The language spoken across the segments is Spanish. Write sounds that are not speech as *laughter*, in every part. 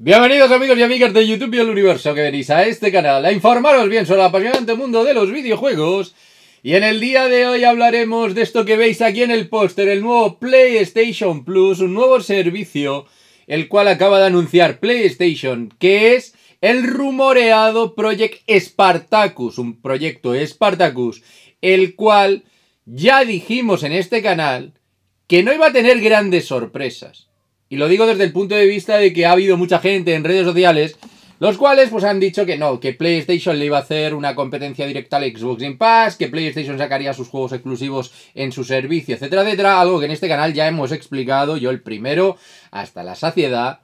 Bienvenidos amigos y amigas de YouTube y el universo que venís a este canal a informaros bien sobre el apasionante mundo de los videojuegos y en el día de hoy hablaremos de esto que veis aquí en el póster, el nuevo PlayStation Plus, un nuevo servicio el cual acaba de anunciar PlayStation, que es el rumoreado Project Spartacus, un proyecto Spartacus, el cual ya dijimos en este canal que no iba a tener grandes sorpresas. Y lo digo desde el punto de vista de que ha habido mucha gente en redes sociales, los cuales pues han dicho que no, que PlayStation le iba a hacer una competencia directa al Xbox Game Pass, que PlayStation sacaría sus juegos exclusivos en su servicio, etcétera, etcétera, algo que en este canal ya hemos explicado, yo el primero, hasta la saciedad,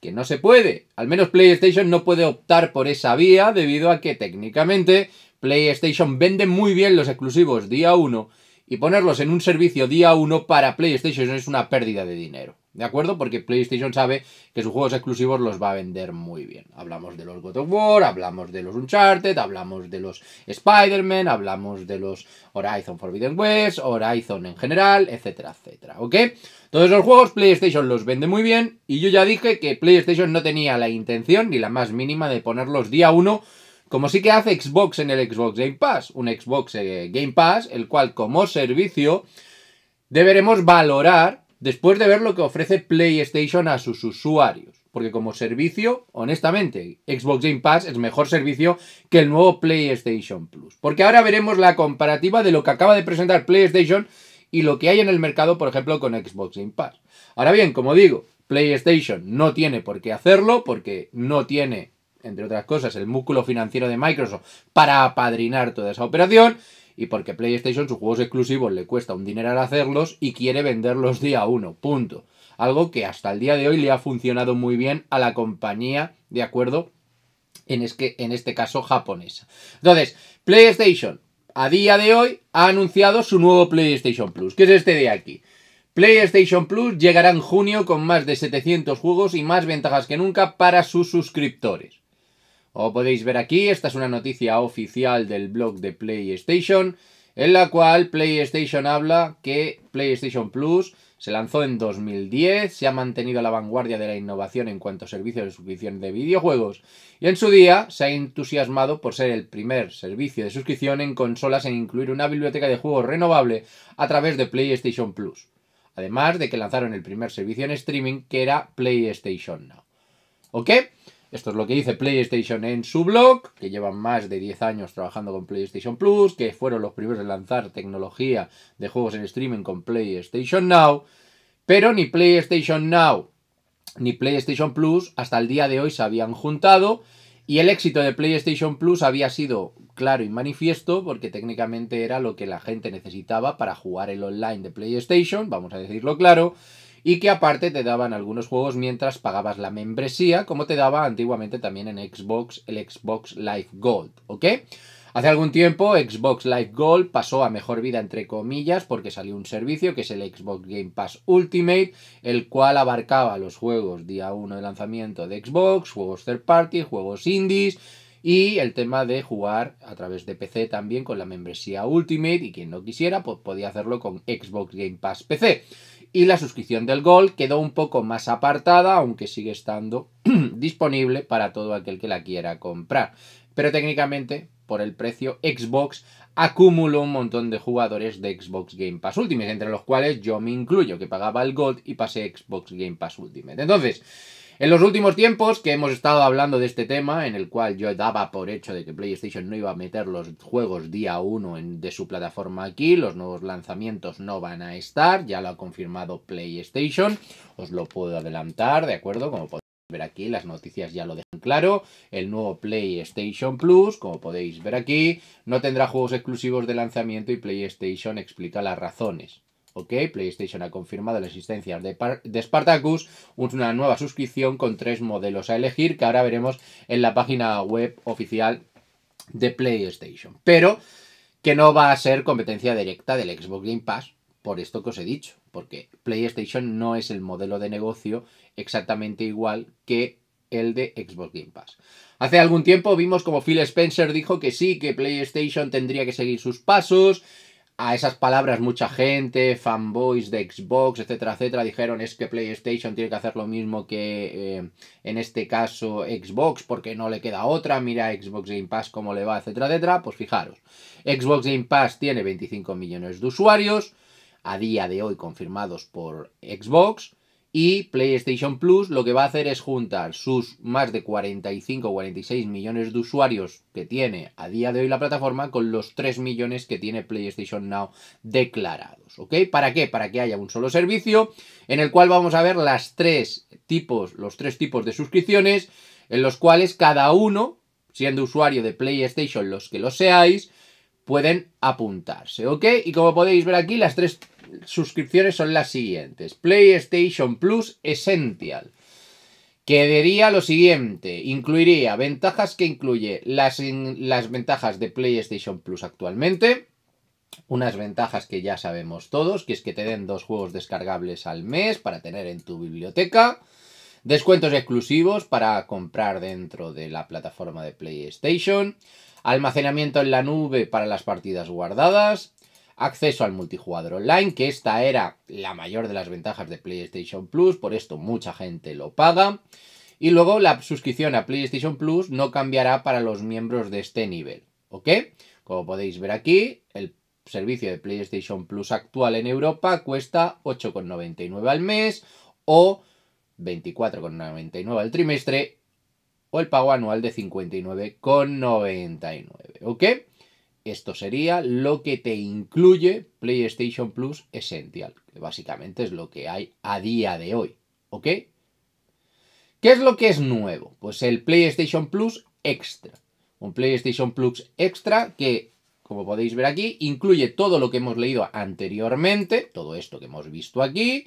que no se puede. Al menos PlayStation no puede optar por esa vía debido a que técnicamente PlayStation vende muy bien los exclusivos día 1 y ponerlos en un servicio día 1 para PlayStation es una pérdida de dinero. ¿De acuerdo? Porque PlayStation sabe que sus juegos exclusivos los va a vender muy bien. Hablamos de los God of War, hablamos de los Uncharted, hablamos de los Spider-Man, hablamos de los Horizon Forbidden West, Horizon en general, etcétera, etcétera. ¿Ok? Todos esos juegos PlayStation los vende muy bien y yo ya dije que PlayStation no tenía la intención ni la más mínima de ponerlos día 1 como sí que hace Xbox en el Xbox Game Pass, un Xbox eh, Game Pass, el cual como servicio deberemos valorar después de ver lo que ofrece PlayStation a sus usuarios. Porque como servicio, honestamente, Xbox Game Pass es mejor servicio que el nuevo PlayStation Plus. Porque ahora veremos la comparativa de lo que acaba de presentar PlayStation y lo que hay en el mercado, por ejemplo, con Xbox Game Pass. Ahora bien, como digo, PlayStation no tiene por qué hacerlo porque no tiene entre otras cosas, el músculo financiero de Microsoft para apadrinar toda esa operación y porque PlayStation sus juegos exclusivos le cuesta un dinero al hacerlos y quiere venderlos día uno, punto. Algo que hasta el día de hoy le ha funcionado muy bien a la compañía, de acuerdo, en, es que, en este caso japonesa. Entonces, PlayStation a día de hoy ha anunciado su nuevo PlayStation Plus, que es este de aquí. PlayStation Plus llegará en junio con más de 700 juegos y más ventajas que nunca para sus suscriptores. Como podéis ver aquí, esta es una noticia oficial del blog de PlayStation, en la cual PlayStation habla que PlayStation Plus se lanzó en 2010, se ha mantenido a la vanguardia de la innovación en cuanto a servicios de suscripción de videojuegos y en su día se ha entusiasmado por ser el primer servicio de suscripción en consolas en incluir una biblioteca de juegos renovable a través de PlayStation Plus. Además de que lanzaron el primer servicio en streaming que era PlayStation Now. ¿Ok? Esto es lo que dice PlayStation en su blog, que llevan más de 10 años trabajando con PlayStation Plus, que fueron los primeros en lanzar tecnología de juegos en streaming con PlayStation Now, pero ni PlayStation Now ni PlayStation Plus hasta el día de hoy se habían juntado y el éxito de PlayStation Plus había sido claro y manifiesto porque técnicamente era lo que la gente necesitaba para jugar el online de PlayStation, vamos a decirlo claro, y que aparte te daban algunos juegos mientras pagabas la membresía, como te daba antiguamente también en Xbox, el Xbox Live Gold, ¿ok? Hace algún tiempo Xbox Live Gold pasó a mejor vida entre comillas porque salió un servicio que es el Xbox Game Pass Ultimate, el cual abarcaba los juegos día 1 de lanzamiento de Xbox, juegos third party, juegos indies y el tema de jugar a través de PC también con la membresía Ultimate y quien no quisiera pues podía hacerlo con Xbox Game Pass PC y la suscripción del Gold quedó un poco más apartada, aunque sigue estando *clears throat* disponible para todo aquel que la quiera comprar. Pero técnicamente, por el precio, Xbox acumuló un montón de jugadores de Xbox Game Pass Ultimate, entre los cuales yo me incluyo, que pagaba el Gold y pasé Xbox Game Pass Ultimate. Entonces, en los últimos tiempos que hemos estado hablando de este tema, en el cual yo daba por hecho de que PlayStation no iba a meter los juegos día 1 de su plataforma aquí, los nuevos lanzamientos no van a estar, ya lo ha confirmado PlayStation, os lo puedo adelantar, ¿de acuerdo? Como podéis ver aquí, las noticias ya lo dejan claro, el nuevo PlayStation Plus, como podéis ver aquí, no tendrá juegos exclusivos de lanzamiento y PlayStation explica las razones. Ok, PlayStation ha confirmado la existencia de, de, Spartacus, una nueva suscripción con tres modelos a elegir que ahora veremos en la página web oficial de PlayStation. Pero que no va a ser competencia directa del Xbox Game Pass, por esto que os he dicho, porque PlayStation no es el modelo de negocio exactamente igual que el de Xbox Game Pass. Hace algún tiempo vimos como Phil Spencer dijo que sí, que PlayStation tendría que seguir sus pasos, a esas palabras mucha gente, fanboys de Xbox, etcétera, etcétera, dijeron es que PlayStation tiene que hacer lo mismo que eh, en este caso Xbox porque no le queda otra, mira Xbox Game Pass cómo le va, etcétera, etcétera, pues fijaros, Xbox Game Pass tiene 25 millones de usuarios, a día de hoy confirmados por Xbox, y PlayStation Plus lo que va a hacer es juntar sus más de 45 o 46 millones de usuarios que tiene a día de hoy la plataforma con los 3 millones que tiene PlayStation Now declarados. ¿Para qué? Para que haya un solo servicio en el cual vamos a ver las tres tipos, los tres tipos de suscripciones en los cuales cada uno, siendo usuario de PlayStation los que lo seáis, pueden apuntarse, ¿ok? Y como podéis ver aquí, las tres suscripciones son las siguientes. PlayStation Plus Essential, que lo siguiente, incluiría ventajas que incluye las, las ventajas de PlayStation Plus actualmente, unas ventajas que ya sabemos todos, que es que te den dos juegos descargables al mes para tener en tu biblioteca, descuentos exclusivos para comprar dentro de la plataforma de PlayStation, almacenamiento en la nube para las partidas guardadas, acceso al multijugador online, que esta era la mayor de las ventajas de PlayStation Plus, por esto mucha gente lo paga. Y luego la suscripción a PlayStation Plus no cambiará para los miembros de este nivel, ¿ok? Como podéis ver aquí, el servicio de PlayStation Plus actual en Europa cuesta 8,99 al mes o 24,99 al trimestre el pago anual de 59,99. ¿Ok? Esto sería lo que te incluye PlayStation Plus Essential, que básicamente es lo que hay a día de hoy. ¿Ok? ¿Qué es lo que es nuevo? Pues el PlayStation Plus Extra. Un PlayStation Plus Extra que, como podéis ver aquí, incluye todo lo que hemos leído anteriormente, todo esto que hemos visto aquí,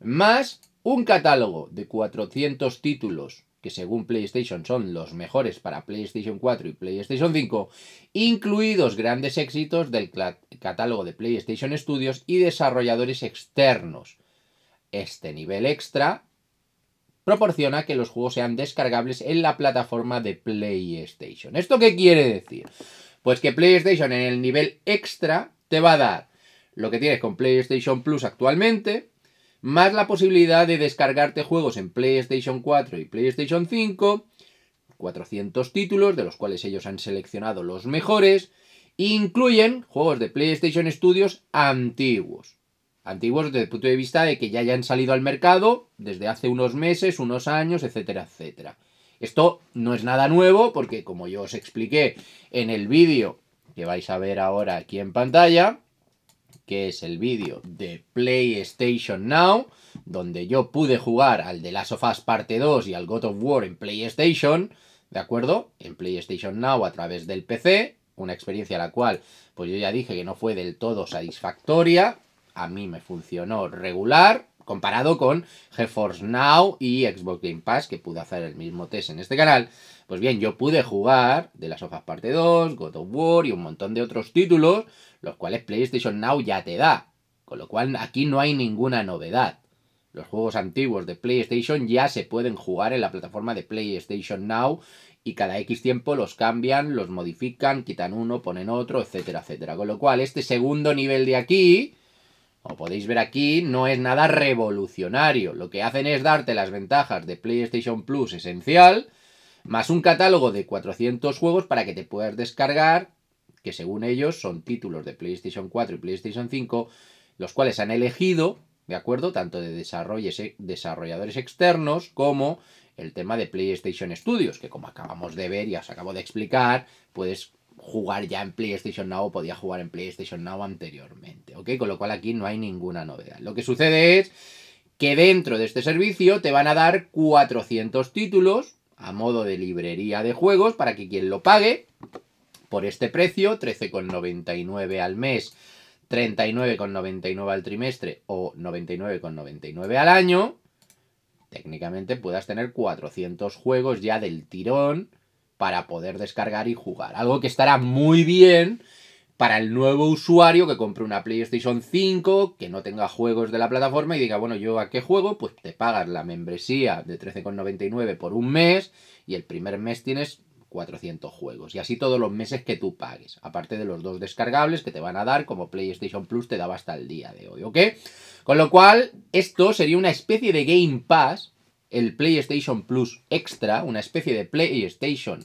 más un catálogo de 400 títulos que según PlayStation son los mejores para PlayStation 4 y PlayStation 5, incluidos grandes éxitos del catálogo de PlayStation Studios y desarrolladores externos. Este nivel extra proporciona que los juegos sean descargables en la plataforma de PlayStation. ¿Esto qué quiere decir? Pues que PlayStation en el nivel extra te va a dar lo que tienes con PlayStation Plus actualmente, más la posibilidad de descargarte juegos en PlayStation 4 y PlayStation 5, 400 títulos, de los cuales ellos han seleccionado los mejores, incluyen juegos de PlayStation Studios antiguos. Antiguos desde el punto de vista de que ya hayan salido al mercado desde hace unos meses, unos años, etcétera, etcétera. Esto no es nada nuevo porque como yo os expliqué en el vídeo que vais a ver ahora aquí en pantalla, que es el vídeo de PlayStation Now, donde yo pude jugar al The Last of Us Parte 2 y al God of War en PlayStation, ¿de acuerdo? En PlayStation Now a través del PC, una experiencia la cual, pues yo ya dije que no fue del todo satisfactoria, a mí me funcionó regular, comparado con GeForce Now y Xbox Game Pass, que pude hacer el mismo test en este canal, pues bien, yo pude jugar de las hojas parte 2, God of War y un montón de otros títulos, los cuales PlayStation Now ya te da, con lo cual aquí no hay ninguna novedad. Los juegos antiguos de PlayStation ya se pueden jugar en la plataforma de PlayStation Now y cada X tiempo los cambian, los modifican, quitan uno, ponen otro, etcétera, etcétera. Con lo cual, este segundo nivel de aquí, como podéis ver aquí, no es nada revolucionario. Lo que hacen es darte las ventajas de PlayStation Plus esencial, más un catálogo de 400 juegos para que te puedas descargar, que según ellos son títulos de PlayStation 4 y PlayStation 5, los cuales han elegido, ¿de acuerdo? Tanto de desarrolladores externos como el tema de PlayStation Studios, que como acabamos de ver y os acabo de explicar, puedes jugar ya en PlayStation Now podía jugar en PlayStation Now anteriormente, ¿ok? Con lo cual aquí no hay ninguna novedad. Lo que sucede es que dentro de este servicio te van a dar 400 títulos a modo de librería de juegos para que quien lo pague por este precio, 13,99 al mes, 39,99 al trimestre o 99,99 al año, técnicamente puedas tener 400 juegos ya del tirón para poder descargar y jugar. Algo que estará muy bien para el nuevo usuario que compre una PlayStation 5, que no tenga juegos de la plataforma y diga, bueno, ¿yo a qué juego? Pues te pagas la membresía de 13,99 por un mes y el primer mes tienes 400 juegos. Y así todos los meses que tú pagues. Aparte de los dos descargables que te van a dar, como PlayStation Plus te daba hasta el día de hoy, ¿ok? Con lo cual, esto sería una especie de Game Pass el PlayStation Plus Extra, una especie de PlayStation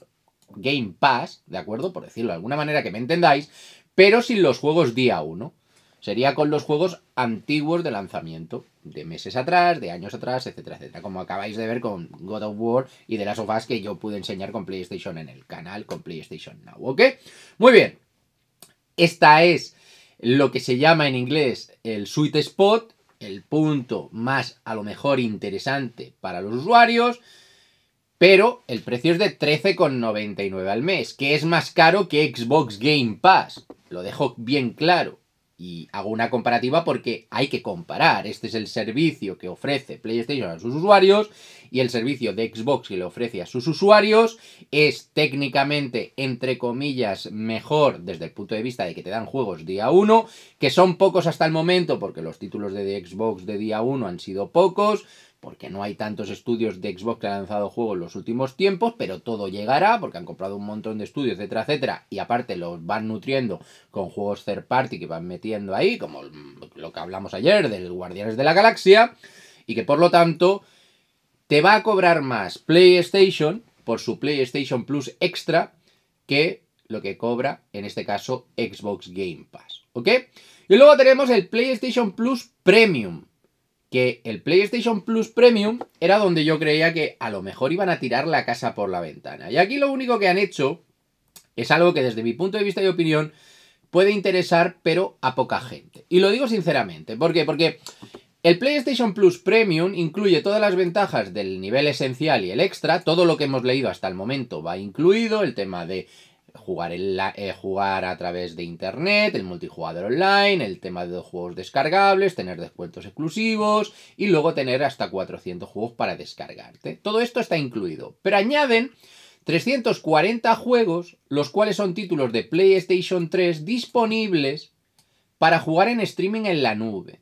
Game Pass, ¿de acuerdo? Por decirlo de alguna manera que me entendáis, pero sin los juegos día 1. Sería con los juegos antiguos de lanzamiento, de meses atrás, de años atrás, etcétera, etcétera. Como acabáis de ver con God of War y de las of que yo pude enseñar con PlayStation en el canal, con PlayStation Now, ¿ok? Muy bien. Esta es lo que se llama en inglés el sweet spot el punto más a lo mejor interesante para los usuarios, pero el precio es de 13,99 al mes, que es más caro que Xbox Game Pass. Lo dejo bien claro y hago una comparativa porque hay que comparar. Este es el servicio que ofrece PlayStation a sus usuarios y el servicio de Xbox que le ofrece a sus usuarios es técnicamente, entre comillas, mejor desde el punto de vista de que te dan juegos día 1, que son pocos hasta el momento porque los títulos de Xbox de día 1 han sido pocos porque no hay tantos estudios de Xbox que han lanzado juegos en los últimos tiempos, pero todo llegará porque han comprado un montón de estudios, etcétera, etcétera, y aparte los van nutriendo con juegos third party que van metiendo ahí, como lo que hablamos ayer del Guardianes de la Galaxia, y que por lo tanto te va a cobrar más PlayStation por su PlayStation Plus extra que lo que cobra en este caso Xbox Game Pass, ¿ok? Y luego tenemos el PlayStation Plus Premium que el PlayStation Plus Premium era donde yo creía que a lo mejor iban a tirar la casa por la ventana. Y aquí lo único que han hecho es algo que desde mi punto de vista y opinión puede interesar, pero a poca gente. Y lo digo sinceramente, ¿por qué? Porque el PlayStation Plus Premium incluye todas las ventajas del nivel esencial y el extra, todo lo que hemos leído hasta el momento va incluido, el tema de jugar, eh, jugar a través de internet, el multijugador online, el tema de los juegos descargables, tener descuentos exclusivos y luego tener hasta 400 juegos para descargarte. Todo esto está incluido, pero añaden 340 juegos, los cuales son títulos de PlayStation 3 disponibles para jugar en streaming en la nube.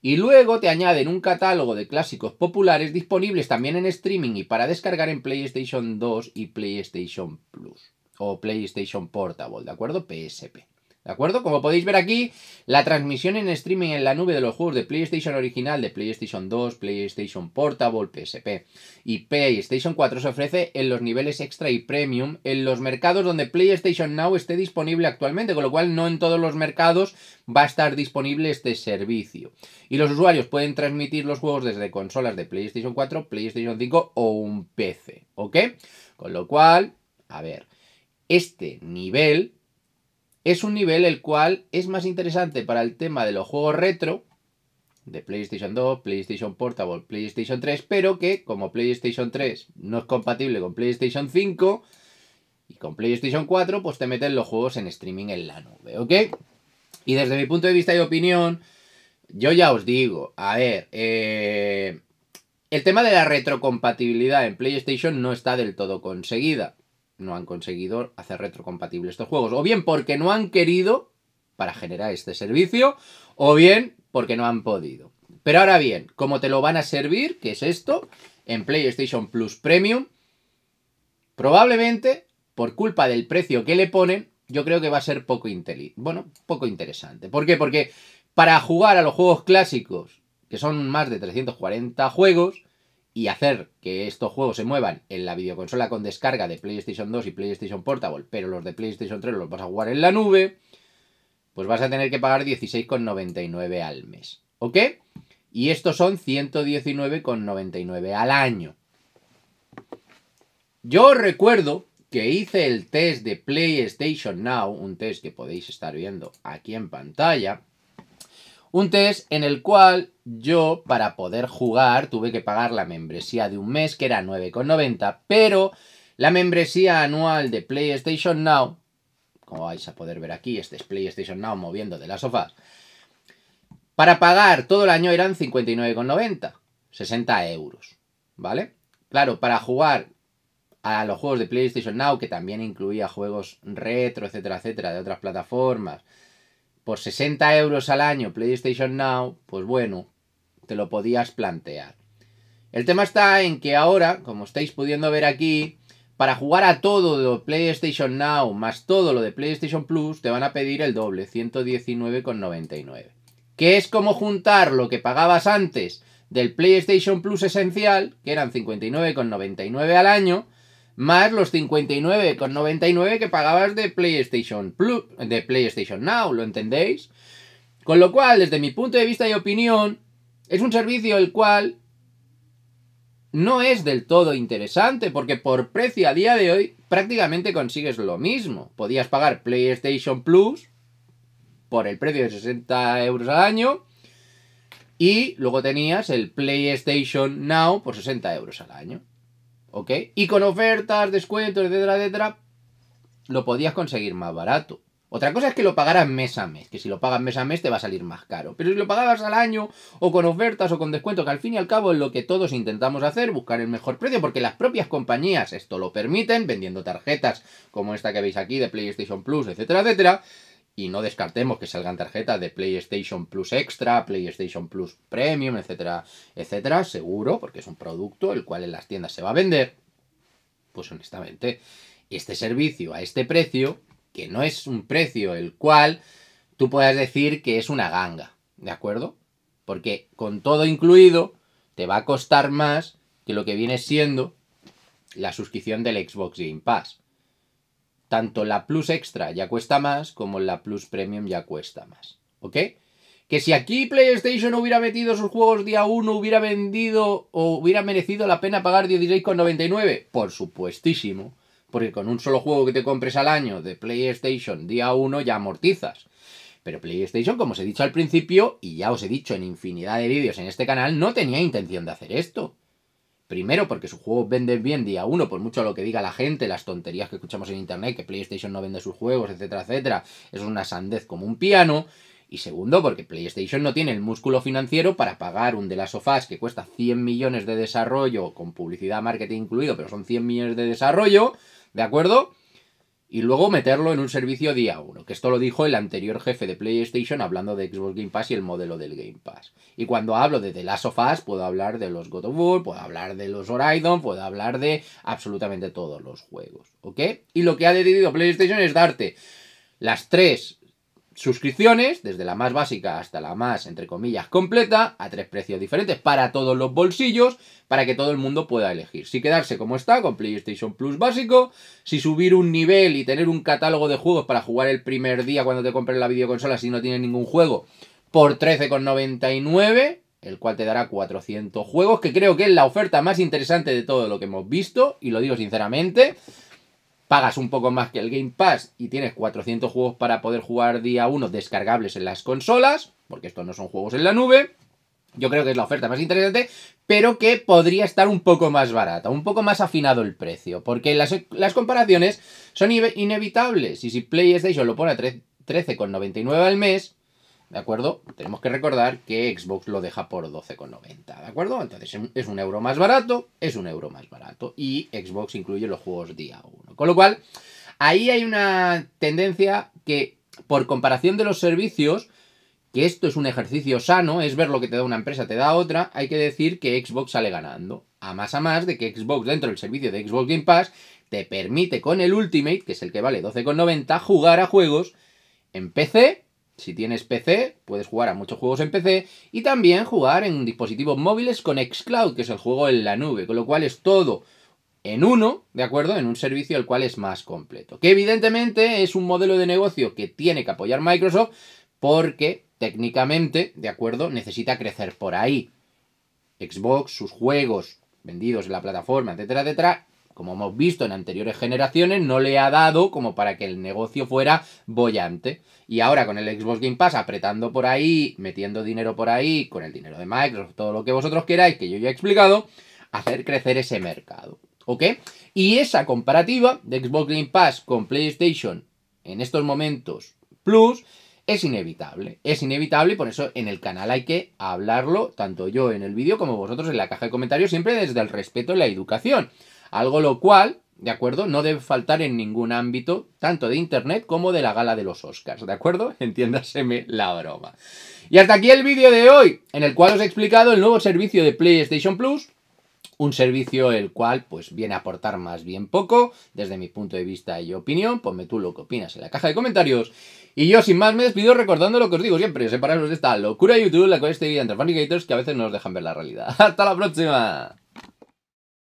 Y luego te añaden un catálogo de clásicos populares disponibles también en streaming y para descargar en PlayStation 2 y PlayStation Plus o PlayStation Portable, ¿de acuerdo? PSP. ¿De acuerdo? Como podéis ver aquí, la transmisión en streaming en la nube de los juegos de PlayStation original, de PlayStation 2, PlayStation Portable, PSP y PlayStation 4 se ofrece en los niveles extra y premium en los mercados donde PlayStation Now esté disponible actualmente, con lo cual no en todos los mercados va a estar disponible este servicio. Y los usuarios pueden transmitir los juegos desde consolas de PlayStation 4, PlayStation 5 o un PC, ¿ok? Con lo cual, a ver... Este nivel es un nivel el cual es más interesante para el tema de los juegos retro, de PlayStation 2, PlayStation Portable, PlayStation 3, pero que como PlayStation 3 no es compatible con PlayStation 5 y con PlayStation 4, pues te meten los juegos en streaming en la nube, ¿ok? Y desde mi punto de vista y opinión, yo ya os digo, a ver, eh, el tema de la retrocompatibilidad en PlayStation no está del todo conseguida no han conseguido hacer retrocompatibles estos juegos. O bien porque no han querido para generar este servicio, o bien porque no han podido. Pero ahora bien, como te lo van a servir, que es esto, en PlayStation Plus Premium, probablemente, por culpa del precio que le ponen, yo creo que va a ser poco, bueno, poco interesante. ¿Por qué? Porque para jugar a los juegos clásicos, que son más de 340 juegos, y hacer que estos juegos se muevan en la videoconsola con descarga de PlayStation 2 y PlayStation Portable, pero los de PlayStation 3 los vas a jugar en la nube, pues vas a tener que pagar 16,99 al mes. ¿Ok? Y estos son 119,99 al año. Yo recuerdo que hice el test de PlayStation Now, un test que podéis estar viendo aquí en pantalla, un test en el cual yo, para poder jugar, tuve que pagar la membresía de un mes, que era 9,90, pero la membresía anual de PlayStation Now, como vais a poder ver aquí, este es PlayStation Now moviendo de la sofá, para pagar todo el año eran 59,90, 60 euros, ¿vale? Claro, para jugar a los juegos de PlayStation Now, que también incluía juegos retro, etcétera, etcétera, de otras plataformas, por 60 euros al año PlayStation Now, pues bueno, te lo podías plantear. El tema está en que ahora, como estáis pudiendo ver aquí, para jugar a todo lo PlayStation Now más todo lo de PlayStation Plus, te van a pedir el doble, 119,99. Que es como juntar lo que pagabas antes del PlayStation Plus esencial, que eran 59,99 al año, más los 59,99 que pagabas de PlayStation Plus, de PlayStation Now, ¿lo entendéis? Con lo cual, desde mi punto de vista y opinión, es un servicio el cual no es del todo interesante, porque por precio a día de hoy prácticamente consigues lo mismo. Podías pagar PlayStation Plus por el precio de 60 euros al año y luego tenías el PlayStation Now por 60 euros al año. ¿ok? Y con ofertas, descuentos, etcétera, etcétera, lo podías conseguir más barato. Otra cosa es que lo pagaras mes a mes, que si lo pagas mes a mes te va a salir más caro. Pero si lo pagabas al año, o con ofertas, o con descuentos, que al fin y al cabo es lo que todos intentamos hacer, buscar el mejor precio, porque las propias compañías esto lo permiten, vendiendo tarjetas como esta que veis aquí de PlayStation Plus, etcétera, etcétera y no descartemos que salgan tarjetas de PlayStation Plus Extra, PlayStation Plus Premium, etcétera, etcétera, seguro, porque es un producto el cual en las tiendas se va a vender. Pues honestamente, este servicio a este precio, que no es un precio el cual tú puedas decir que es una ganga, ¿de acuerdo? Porque con todo incluido, te va a costar más que lo que viene siendo la suscripción del Xbox Game Pass tanto la Plus Extra ya cuesta más como la Plus Premium ya cuesta más. ¿Ok? Que si aquí PlayStation hubiera metido sus juegos día 1, hubiera vendido o hubiera merecido la pena pagar 16,99. Por supuestísimo. Porque con un solo juego que te compres al año de PlayStation día 1 ya amortizas. Pero PlayStation, como os he dicho al principio, y ya os he dicho en infinidad de vídeos en este canal, no tenía intención de hacer esto. Primero, porque su juego vende bien día uno, por mucho lo que diga la gente, las tonterías que escuchamos en internet, que PlayStation no vende sus juegos, etcétera, etcétera. Es una sandez como un piano. Y segundo, porque PlayStation no tiene el músculo financiero para pagar un de las sofás que cuesta 100 millones de desarrollo, con publicidad, marketing incluido, pero son 100 millones de desarrollo, ¿de acuerdo? y luego meterlo en un servicio día 1, que esto lo dijo el anterior jefe de PlayStation hablando de Xbox Game Pass y el modelo del Game Pass. Y cuando hablo de The Last of Us, puedo hablar de los God of War, puedo hablar de los Horizon, puedo hablar de absolutamente todos los juegos, ¿ok? Y lo que ha decidido PlayStation es darte las tres suscripciones, desde la más básica hasta la más, entre comillas, completa, a tres precios diferentes para todos los bolsillos, para que todo el mundo pueda elegir. Si quedarse como está, con PlayStation Plus básico, si subir un nivel y tener un catálogo de juegos para jugar el primer día cuando te compres la videoconsola si no tienes ningún juego, por 13,99, el cual te dará 400 juegos, que creo que es la oferta más interesante de todo lo que hemos visto, y lo digo sinceramente pagas un poco más que el Game Pass y tienes 400 juegos para poder jugar día 1 descargables en las consolas, porque estos no son juegos en la nube. Yo creo que es la oferta más interesante, pero que podría estar un poco más barata, un poco más afinado el precio, porque las, comparaciones son inevitables. Y si PlayStation lo pone a 13,99 al mes, ¿De acuerdo? Tenemos que recordar que Xbox lo deja por 12,90, ¿de acuerdo? Entonces es un euro más barato, es un euro más barato. Y Xbox incluye los juegos día 1. Con lo cual, ahí hay una tendencia que, por comparación de los servicios, que esto es un ejercicio sano, es ver lo que te da una empresa, te da otra, hay que decir que Xbox sale ganando. A más a más de que Xbox, dentro del servicio de Xbox Game Pass, te permite con el Ultimate, que es el que vale 12,90, jugar a juegos en PC si tienes PC, puedes jugar a muchos juegos en PC y también jugar en dispositivos móviles con Xcloud, que es el juego en la nube, con lo cual es todo en uno, ¿de acuerdo? En un servicio el cual es más completo. Que evidentemente es un modelo de negocio que tiene que apoyar Microsoft porque técnicamente, ¿de acuerdo? Necesita crecer por ahí. Xbox, sus juegos vendidos en la plataforma, etcétera, etcétera, como hemos visto en anteriores generaciones, no le ha dado como para que el negocio fuera bollante. Y ahora con el Xbox Game Pass apretando por ahí, metiendo dinero por ahí, con el dinero de Microsoft, todo lo que vosotros queráis, que yo ya he explicado, hacer crecer ese mercado. ¿Ok? Y esa comparativa de Xbox Game Pass con PlayStation en estos momentos Plus es inevitable. Es inevitable y por eso en el canal hay que hablarlo, tanto yo en el vídeo como vosotros en la caja de comentarios, siempre desde el respeto y la educación algo lo cual, ¿de acuerdo? No debe faltar en ningún ámbito, tanto de Internet como de la gala de los Oscars, ¿de acuerdo? *laughs* Entiéndaseme la broma. Y hasta aquí el vídeo de hoy, en el cual os he explicado el nuevo servicio de PlayStation Plus, un servicio el cual pues viene a aportar más bien poco, desde mi punto de vista y opinión, ponme tú lo que opinas en la caja de comentarios. Y yo sin más me despido recordando lo que os digo siempre, separaros de esta locura de YouTube, la cual este entre funny que a veces nos dejan ver la realidad. *laughs* ¡Hasta la próxima!